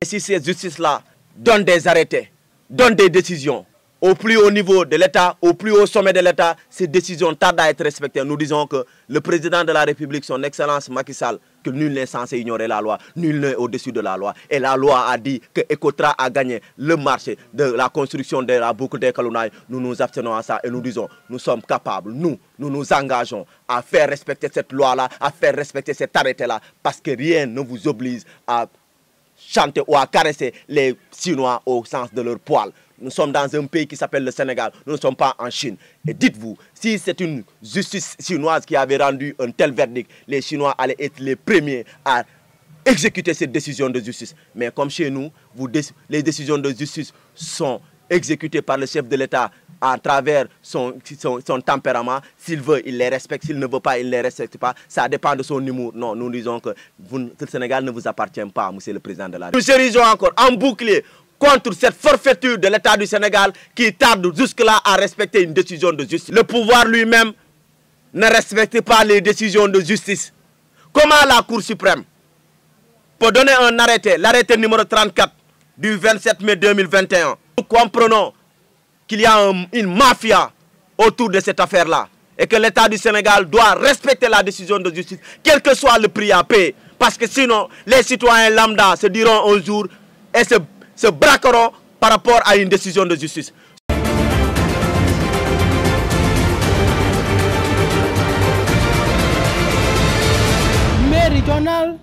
Et si ces justices-là donnent des arrêtés, donne des décisions, au plus haut niveau de l'État, au plus haut sommet de l'État, ces décisions tardent à être respectées. Nous disons que le président de la République, son Excellence Macky Sall, que nul n'est censé ignorer la loi, nul n'est au-dessus de la loi. Et la loi a dit que Ecotra a gagné le marché de la construction de la boucle des Kalounaï. Nous nous abstenons à ça et nous disons, nous sommes capables, nous, nous nous engageons à faire respecter cette loi-là, à faire respecter cet arrêté-là, parce que rien ne vous oblige à chanter ou à caresser les Chinois au sens de leur poil. Nous sommes dans un pays qui s'appelle le Sénégal. Nous ne sommes pas en Chine. Et dites-vous, si c'est une justice chinoise qui avait rendu un tel verdict, les Chinois allaient être les premiers à exécuter cette décision de justice. Mais comme chez nous, les décisions de justice sont exécutées par le chef de l'État à travers son, tempérament. S'il veut, il les respecte. S'il ne veut pas, il ne les respecte pas. Ça dépend de son humour. Non, nous disons que, le Sénégal ne vous appartient pas, monsieur le président de la République. Nous serions encore en bouclier contre cette forfaiture de l'État du Sénégal qui tarde jusque-là à respecter une décision de justice. Le pouvoir lui-même ne respecte pas les décisions de justice. Comment la Cour suprême peut donner un arrêté, l'arrêté numéro 34 du 27 mai 2021 Nous comprenons qu'il y a une mafia autour de cette affaire-là. Et que l'État du Sénégal doit respecter la décision de justice, quel que soit le prix à payer. Parce que sinon, les citoyens lambda se diront un jour et se, se braqueront par rapport à une décision de justice. Méridional